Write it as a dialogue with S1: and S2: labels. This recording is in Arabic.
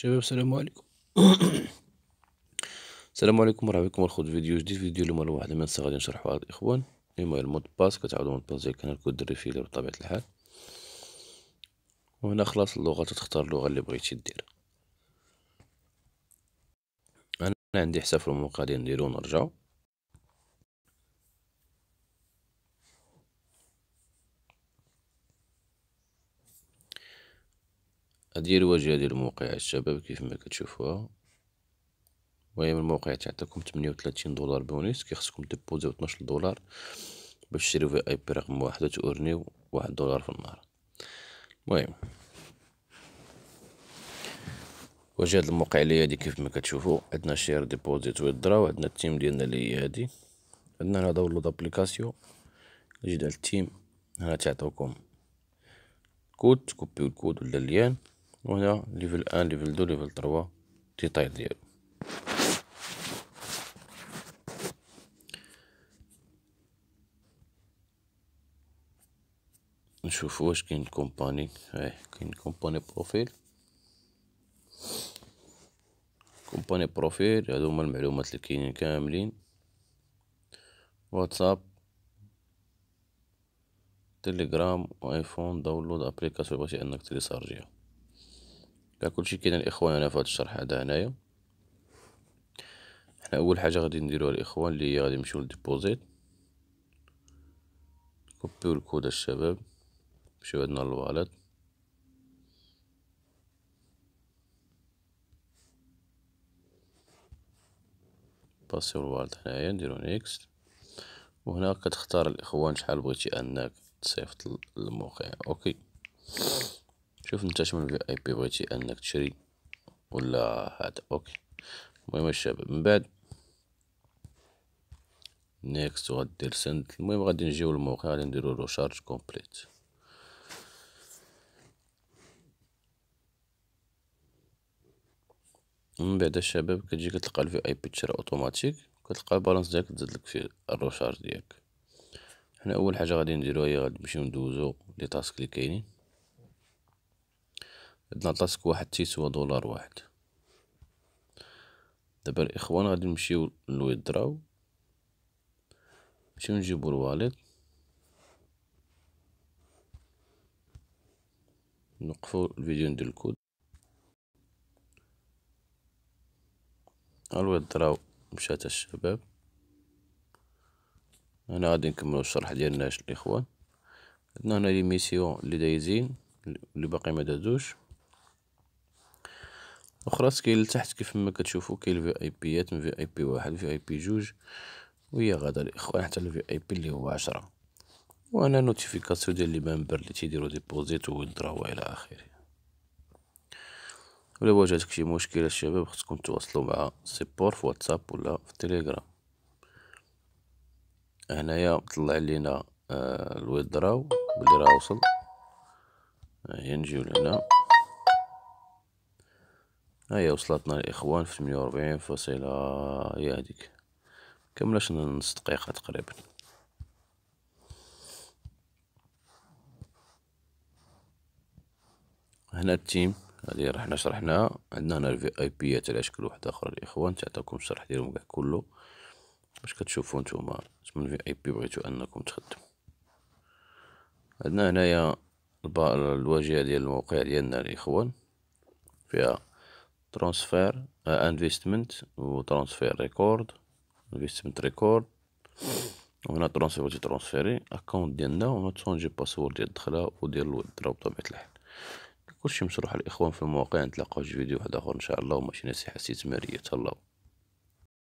S1: شباب السلام عليكم السلام عليكم مرحبا بكم الخوت فيديو جديد فيديو اليوم الواحد واحد غادي نشرحو على الاخوان ايميل المود باس كتعاودوا مود باس كان الكود دري فيه بطبيعه الحال وهنا خلاص اللغه تختار اللغه اللي بغيتي دير انا عندي حساب في الموقع غادي نديرو ونرجعو هادي هي الواجهة ديال موقع الشباب كيف ما كتشوفوها المهم الموقع تعطيكم 38 دولار بونيس كيخصكم ديبوزيو 12 دولار باش تشريو في اي بي رقم واحد تورنيو واحد دولار في النهار المهم واجهة الموقع اللي هادي كيف ما كتشوفوا عندنا شير ديبوزيت ويدرا وعندنا التيم ديالنا اللي هي هادي عندنا هنا داونلود ابليكاسيون اللي التيم هنا تعطيكم كود كوبي الكود ولا ليان وهنا ليفل 1 ليفل 2 ليفل 3 ديتايل ديالو نشوف واش كاين كومباني ايه كاين كومباني بروفيل كومباني بروفيل هادو هما المعلومات اللي كاينين كاملين واتساب تليجرام وايفون داونلود ابليكاسيون بغيتي انك تريسارجيها كلشي كاين الاخوان هنا في هذا الشرح هذا هنايا حنا اول حاجه غادي نديروها الاخوان اللي هي غادي نمشيو للديبوزيت كوبيو الكود الشباب مشيو عندنا للواليت باسيو الوالد هنايا نديرو نيكست وهنا كتختار الاخوان شحال بغيتي انك تصيفط للموقع اوكي شوف انت شمن الفي اي بي بغيتي انك تشري ولا هذا اوكي المهم الشباب من بعد نيكست وغدير سند المهم غادي نجيو للموقع غادي نديرو روشارج كومبليت من بعد الشباب كتجي كتلقى الفي اي بي تشرى اوتوماتيك كتلقى البالانس ديالك تزاد لك فيه الروشارج ديالك حنا اول حاجه غادي نديرو هي غادي نمشيو ندوزو لي تاسك لي كاينين العطاسك واحد تيسوى دولار واحد دابا الاخوان غادي نمشيو للويدراو نمشيو نجيبو الواليت نوقفو الفيديو ندير الكود الويدراو مشات الشباب هنا غادي نكملو الشرح ديالنا الاخوان عندنا هنا لي ميسيون لي دايزين اللي باقي ما اخرى كاين لتحت كيف ما كتشوفو كاين الفي اي بيات من في اي بي واحد في اي بي جوج وهي غادا الاخوان حتى الفي اي بي اللي هو عشرة وانا نوتيفيكاسيون ديال لي ممبر اللي تيديروا ديبوزيت ويدراو الى اخره ولا واجهتك شي مشكلة الشباب خصكم تواصلوا مع سيبور في واتساب ولا في تيليجرام هنايا طلع لينا آه الويدراو واللي راه وصل هيا نجيو لهنا هيا وصلتنا الاخوان في 48 فاصلة هي هذيك كملاش نص دقيقة تقريبا هنا التيم هذه راح شرحناها عندنا هنا الفي اي بي على شكل واحد اخر الاخوان تعطيكم الشرح ديالهم كاع كله باش كتشوفوا نتوما شمن في اي بي بغيتو انكم تخدموا عندنا هنايا الواجهه ديال الموقع ديالنا الاخوان فيها ترانسفير انفستمنت وترانسفير ريكورد انفستمنت ريكورد وهنا ترانسفير بغيتي ترانسفيري اكونت ديالنا وغتشونجي باسورد ديال الدخله وديال الودرا بطبيعه الحال كلشي مشروح الاخوان في المواقع نتلاقاو في فيديو واحد اخر ان شاء الله وماشي ناسي حسيت مريت تهلاو